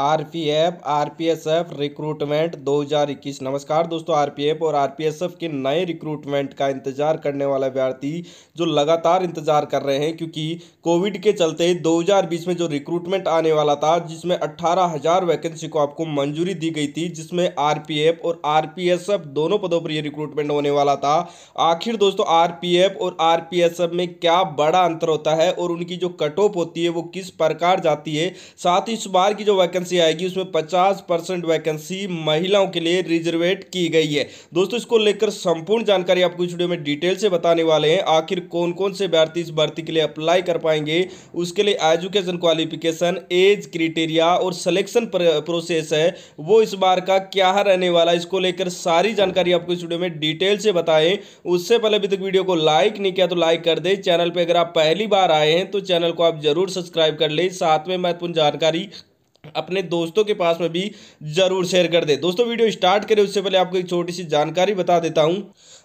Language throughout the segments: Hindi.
are P F R P S F recruitment 2021 नमस्कार दोस्तों आर पी एफ और आर पी एस एफ के नए रिक्रूटमेंट का इंतजार करने वाला अभ्यर्थी जो लगातार इंतजार कर रहे हैं क्योंकि कोविड के चलते 2020 में जो रिक्रूटमेंट आने वाला था जिसमें अट्ठारह हज़ार वैकेंसी को आपको मंजूरी दी गई थी जिसमें आर पी एफ और आर पी एस एफ दोनों पदों पर यह रिक्रूटमेंट होने वाला था आखिर दोस्तों आर पी एफ और आर पी एस एफ में क्या बड़ा अंतर होता है और उनकी जो कट ऑफ होती है वो किस प्रकार जाती है साथ ही इस बार की जो वैकेंसी वैकेंसी आएगी उसमें पचास परसेंट वैकेंसी महिलाओं के लिए रिजर्वेट की गई है दोस्तों इसको लेकर संपूर्ण जानकारी आपको इस वीडियो में डिटेल से बताने वाले हैं आखिर कौन कौन से अभ्यर्थी इस भर्ती के लिए अप्लाई कर पाएंगे उसके लिए एजुकेशन क्वालिफिकेशन एज क्रिटेरिया और सलेक्शन प्रोसेस है वो इस बार का क्या रहने वाला इसको लेकर सारी जानकारी आपको इस वीडियो में डिटेल से बताएं उससे पहले अभी तक वीडियो को लाइक नहीं किया तो लाइक कर दे चैनल पर अगर आप पहली बार आए हैं तो चैनल को आप जरूर सब्सक्राइब कर ले साथ में महत्वपूर्ण जानकारी अपने दोस्तों के पास में भी ज़रूर शेयर कर दे दोस्तों वीडियो स्टार्ट करें उससे पहले आपको एक छोटी सी जानकारी बता देता हूं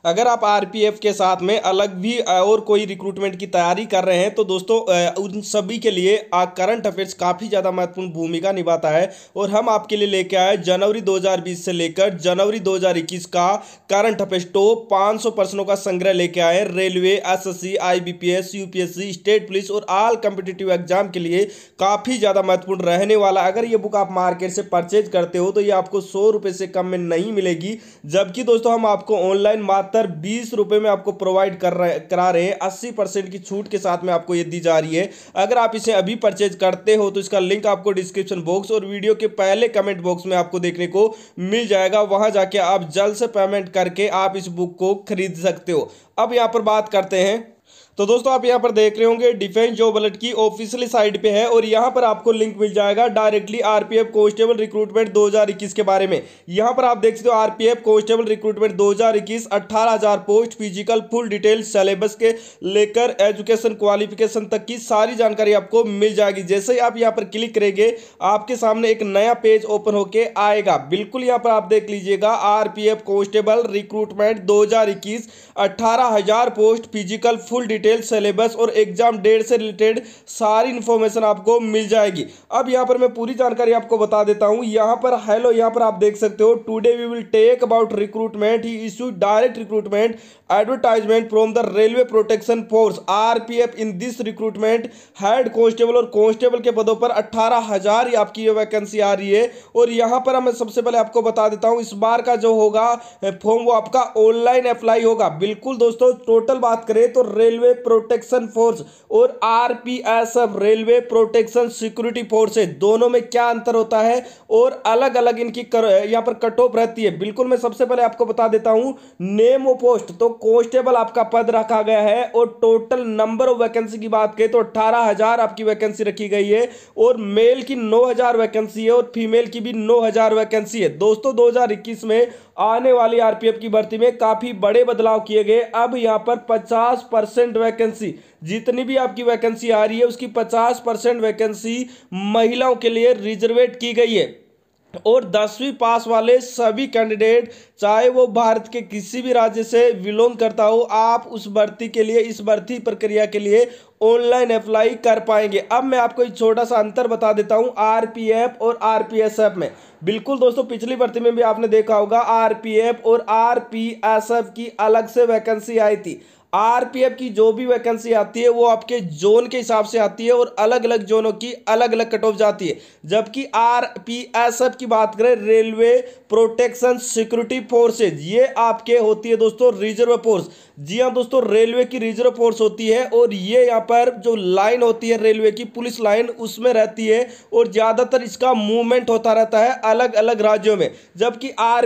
अगर आप आरपीएफ के साथ में अलग भी और कोई रिक्रूटमेंट की तैयारी कर रहे हैं तो दोस्तों उन सभी के लिए करंट अफेयर्स काफ़ी ज़्यादा महत्वपूर्ण भूमिका निभाता है और हम आपके लिए लेके आए जनवरी 2020 से लेकर जनवरी 2021 का करंट अफेयर्स टॉप 500 प्रश्नों का संग्रह लेके आए railway SSC IBPS UPSC state police और आल कम्पिटेटिव एग्जाम के लिए काफ़ी ज़्यादा महत्वपूर्ण रहने वाला अगर ये बुक आप मार्केट से परचेज करते हो तो ये आपको सौ रुपये से कम में नहीं मिलेगी जबकि दोस्तों हम आपको ऑनलाइन मात्र बीस रुपये में आपको प्रोवाइड कर रहे करा रहे हैं अस्सी परसेंट की छूट के साथ में आपको ये दी जा रही है अगर आप इसे अभी परचेज करते हो तो इसका लिंक आपको डिस्क्रिप्शन बॉक्स और वीडियो के पहले कमेंट बॉक्स में आपको देखने को मिल जाएगा वहाँ जाके आप जल्द से पेमेंट करके आप इस बुक को खरीद सकते हो अब यहाँ पर बात करते हैं तो दोस्तों आप यहाँ पर देख रहे होंगे डिफेंस जॉब अलर्ट की ऑफिशियल साइट पे है और यहाँ पर आपको लिंक मिल जाएगा डायरेक्टली आरपीएफ कॉन्स्टेबल रिक्रूटमेंट 2021 के बारे में यहाँ पर आप देख सकते हो RPF constable recruitment 2021 18000 post physical full detail syllabus के लेकर एजुकेशन क्वालिफिकेशन तक की सारी जानकारी आपको मिल जाएगी जैसे ही आप यहाँ पर क्लिक करेंगे आपके सामने एक नया पेज ओपन होके आएगा बिल्कुल यहाँ पर आप देख लीजिएगा आरपीएफ कॉन्स्टेबल रिक्रूटमेंट दो हजार post physical full detail detail syllabus और एग्जाम डेट से रिलेटेड सारी इंफॉर्मेशन आपको मिल जाएगी अब यहाँ पर मैं पूरी जानकारी आपको बता देता हूँ यहाँ पर हेलो यहाँ पर आप देख सकते हो today we will talk about recruitment ही issue direct recruitment advertisement from the railway protection force are in this recruitment head constable और कॉन्स्टेबल के पदों पर अट्ठारह आपकी ये वैकेंसी आ रही है और यहाँ पर मैं सबसे पहले आपको बता देता हूँ इस बार का जो होगा फॉर्म वो आपका ऑनलाइन अप्लाई होगा बिल्कुल दोस्तों टोटल बात करें तो रेलवे प्रोटेक्शन फोर्स और RPSF railway protection security force है दोनों में क्या अंतर होता है और अलग अलग इनकी यहाँ पर कट ऑफ रहती है बिल्कुल मैं सबसे पहले आपको बता देता हूं नेम ऑफ पोस्ट तो कॉन्स्टेबल आपका पद रखा गया है और टोटल नंबर ऑफ वैकेंसी की बात करें तो अठारह हजार आपकी वैकेंसी रखी गई है और मेल की नौ हजार वैकेंसी है और फीमेल की भी नौ हजार वैकेंसी है दोस्तों दो हजार इक्कीस में आने वाली आरपीएफ की भर्ती में काफ़ी बड़े बदलाव किए गए अब यहाँ पर 50 परसेंट वैकेंसी जितनी भी आपकी वैकेंसी आ रही है उसकी 50 परसेंट वैकेंसी महिलाओं के लिए रिजर्वेट की गई है और दसवीं पास वाले सभी कैंडिडेट चाहे वो भारत के किसी भी राज्य से बिलोंग करता हो आप उस भर्ती के लिए इस भर्ती प्रक्रिया के लिए ऑनलाइन अप्लाई कर पाएंगे अब मैं आपको एक छोटा सा अंतर बता देता हूँ आरपीएफ और आरपीएसएफ में बिल्कुल दोस्तों पिछली भर्ती में भी आपने देखा होगा आरपीएफ और आरपीएसएफ की अलग से वैकेंसी आई थी आरपीएफ की जो भी वैकेंसी आती है वो आपके जोन के हिसाब से आती है और अलग अलग जोनों की अलग अलग कट ऑफ जाती है जबकि आरपीएसएफ की बात करें रेलवे प्रोटेक्शन सिक्योरिटी फोर्सेज ये आपके होती है दोस्तों रिजर्व फोर्स जी हाँ दोस्तों रेलवे की रिजर्व फोर्स होती है और ये यहाँ पर जो लाइन होती है रेलवे की पुलिस लाइन उसमें रहती है और ज़्यादातर इसका मूवमेंट होता रहता है अलग अलग राज्यों में जबकि आर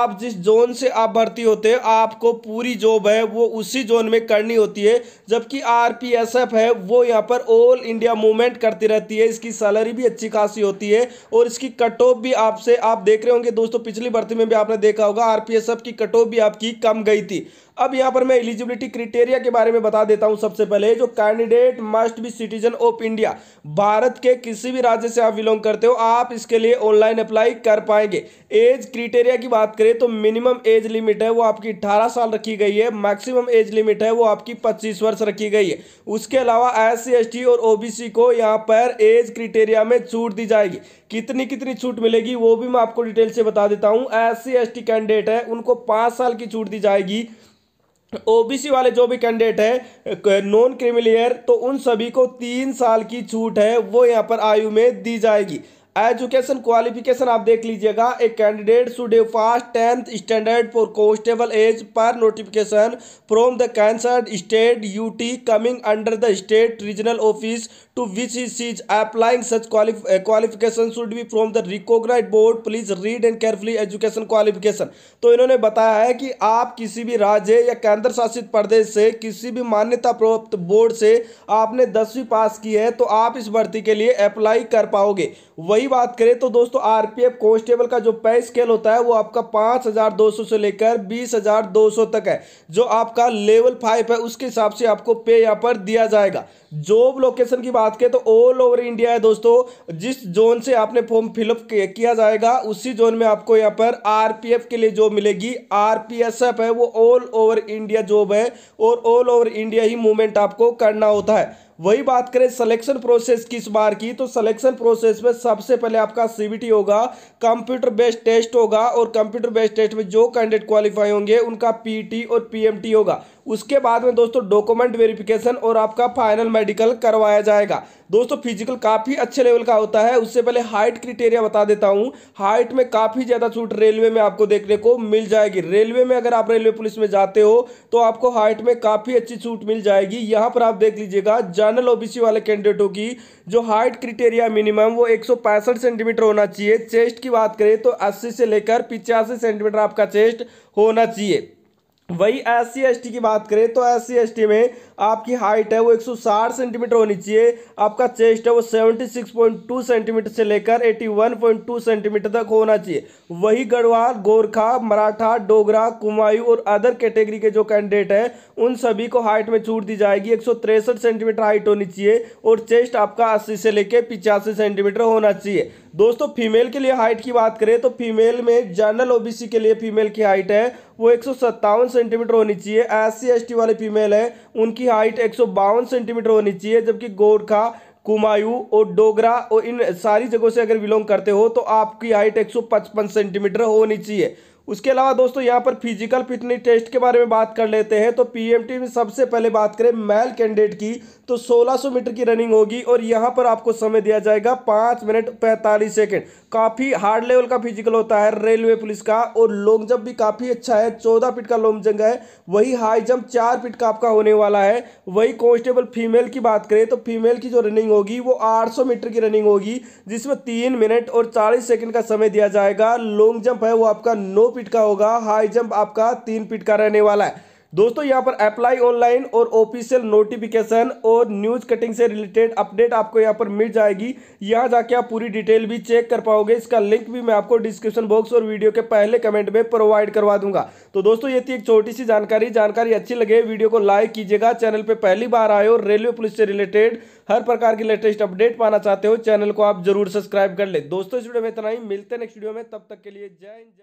आप जिस जोन से आप भर्ती होते हैं आपको पूरी जॉब है वो उसी जोन जोन में करनी होती है जबकि आरपीएसएफ है वो यहाँ पर ऑल इंडिया मूवमेंट करती रहती है इसकी सैलरी भी अच्छी खासी होती है और इसकी कट ऑफ भी आपसे आप देख रहे होंगे दोस्तों पिछली भर्ती में भी आपने देखा होगा आरपीएसएफ की कट ऑफ भी आपकी कम गई थी अब यहाँ पर मैं एलिजिबिलिटी क्रिटेरिया के बारे में बता देता हूँ सबसे पहले जो candidate must be citizen of India भारत के किसी भी राज्य से आप बिलोंग करते हो आप इसके लिए ऑनलाइन अप्लाई कर पाएंगे एज क्रिटेरिया की बात करें तो मिनिमम एज लिमिट है वो आपकी 18 साल रखी गई है मैक्सिमम एज लिमिट है वो आपकी पच्चीस वर्ष रखी गई है उसके अलावा एस सी और ओ को यहाँ पर एज क्रिटेरिया में छूट दी जाएगी कितनी कितनी छूट मिलेगी वो भी मैं आपको डिटेल से बता देता हूँ एस सी कैंडिडेट है उनको पाँच साल की छूट दी जाएगी ओबीसी वाले जो भी कैंडिडेट है नॉन क्रिमिलियर तो उन सभी को तीन साल की छूट है वो यहाँ पर आयु में दी जाएगी एजुकेशन क्वालिफिकेशन आप देख लीजिएगा a candidate should a passed tenth standard for constable as per notification from the concerned state UT coming under the state regional office to which is she's applying such qualification should be from the recognise board please read and carefully education qualification तो इन्होंने बताया है कि आप किसी भी राज्य या केंद्र शासित प्रदेश से किसी भी मान्यता प्राप्त बोर्ड से आपने दसवीं पास की है तो आप इस भर्ती के लिए अप्लाई कर पाओगे वही वही बात करें तो दोस्तों आरपीएफ कांस्टेबल का जो पे स्केल होता है वो आपका पाँच हज़ार दो सौ से लेकर बीस हज़ार दो सौ तक है जो आपका लेवल फाइव है उसके हिसाब से आपको पे यहाँ पर दिया जाएगा जॉब लोकेशन की बात करें तो ऑल ओवर इंडिया है दोस्तों जिस जोन से आपने फॉर्म फिलअप किया जाएगा उसी जोन में आपको यहाँ पर आर के लिए जॉब मिलेगी आर है वो ऑल ओवर इंडिया जॉब है और ऑल ओवर इंडिया ही मूवमेंट आपको करना होता है वही बात करें सिलेक्शन प्रोसेस किस बार की तो सिलेक्शन प्रोसेस में सबसे पहले आपका सीबीटी होगा कंप्यूटर बेस्ड टेस्ट होगा और कंप्यूटर बेस्ड टेस्ट में जो कैंडिडेट क्वालिफाई होंगे उनका पीटी और पीएमटी होगा उसके बाद में दोस्तों डॉक्यूमेंट वेरिफिकेशन और आपका फाइनल मेडिकल करवाया जाएगा दोस्तों फिजिकल काफ़ी अच्छे लेवल का होता है उससे पहले हाइट क्रिटेरिया बता देता हूँ हाइट में काफ़ी ज़्यादा छूट रेलवे में आपको देखने को मिल जाएगी रेलवे में अगर आप रेलवे पुलिस में जाते हो तो आपको हाइट में काफ़ी अच्छी छूट मिल जाएगी यहाँ पर आप देख लीजिएगा जनरल ओबीसी वाले कैंडिडेटों की जो हाइट क्रिटेरिया मिनिमम वो एक सेंटीमीटर होना चाहिए चेस्ट की बात करें तो अस्सी से लेकर पिचासी सेंटीमीटर आपका चेस्ट होना चाहिए वही एस सी की बात करें तो एस सी में आपकी हाइट है वो 160 सेंटीमीटर होनी चाहिए आपका चेस्ट है वो 76.2 सेंटीमीटर से लेकर 81.2 सेंटीमीटर तक होना चाहिए वही गढ़वाल गोरखा मराठा डोगरा कुमायूं और अदर कैटेगरी के जो कैंडिडेट हैं उन सभी को हाइट में छूट दी जाएगी एक सेंटीमीटर हाइट होनी चाहिए और चेस्ट आपका अस्सी से लेकर पिचासी सेंटीमीटर होना चाहिए दोस्तों फीमेल के लिए हाइट की बात करें तो फीमेल में जनरल ओबीसी के लिए फीमेल की हाइट है वो एक सेंटीमीटर होनी चाहिए एस सी वाले फीमेल है उनकी हाइट एक सेंटीमीटर होनी चाहिए जबकि गोरखा कुमायूं और डोगरा और इन सारी जगहों से अगर बिलोंग करते हो तो आपकी हाइट 155 सेंटीमीटर होनी चाहिए उसके अलावा दोस्तों यहाँ पर फिजिकल फिटनेस टेस्ट के बारे में बात कर लेते हैं तो पीएमटी में सबसे पहले बात करें मेल कैंडिडेट की तो 1600 मीटर की रनिंग होगी और यहाँ पर आपको समय दिया जाएगा पाँच मिनट पैंतालीस सेकेंड काफ़ी हार्ड लेवल का फिजिकल होता है रेलवे पुलिस का और लॉन्ग जंप भी काफ़ी अच्छा है चौदह फिट का लॉन्ग जंप है वही हाई जंप चार फिट का आपका होने वाला है वही कॉन्स्टेबल फीमेल की बात करें तो फीमेल की जो रनिंग होगी वो आठ मीटर की रनिंग होगी जिसमें तीन मिनट और चालीस सेकेंड का समय दिया जाएगा लॉन्ग जंप है वो आपका नो फीट का होगा हाई जंप आपका तीन फीट का रहने वाला है दोस्तों यहाँ पर अप्लाई ऑनलाइन और ऑफिशियल नोटिफिकेशन और न्यूज कटिंग से रिलेटेड अपडेट आपको यहाँ पर मिल जाएगी यहाँ जाके आप पूरी डिटेल भी चेक कर पाओगे इसका लिंक भी मैं आपको डिस्क्रिप्शन बॉक्स और वीडियो के पहले कमेंट में प्रोवाइड करवा दूंगा तो दोस्तों ये थी एक छोटी सी जानकारी जानकारी अच्छी लगे वीडियो को लाइक कीजिएगा चैनल पर पहली बार आए हो रेलवे पुलिस से रिलेटेड हर प्रकार की लेटेस्ट अपडेट पाना चाहते हो चैनल को आप जरूर सब्सक्राइब कर ले दोस्तों इस वीडियो में इतना ही मिलते नेक्स्ट वीडियो में तब तक के लिए जय हिंद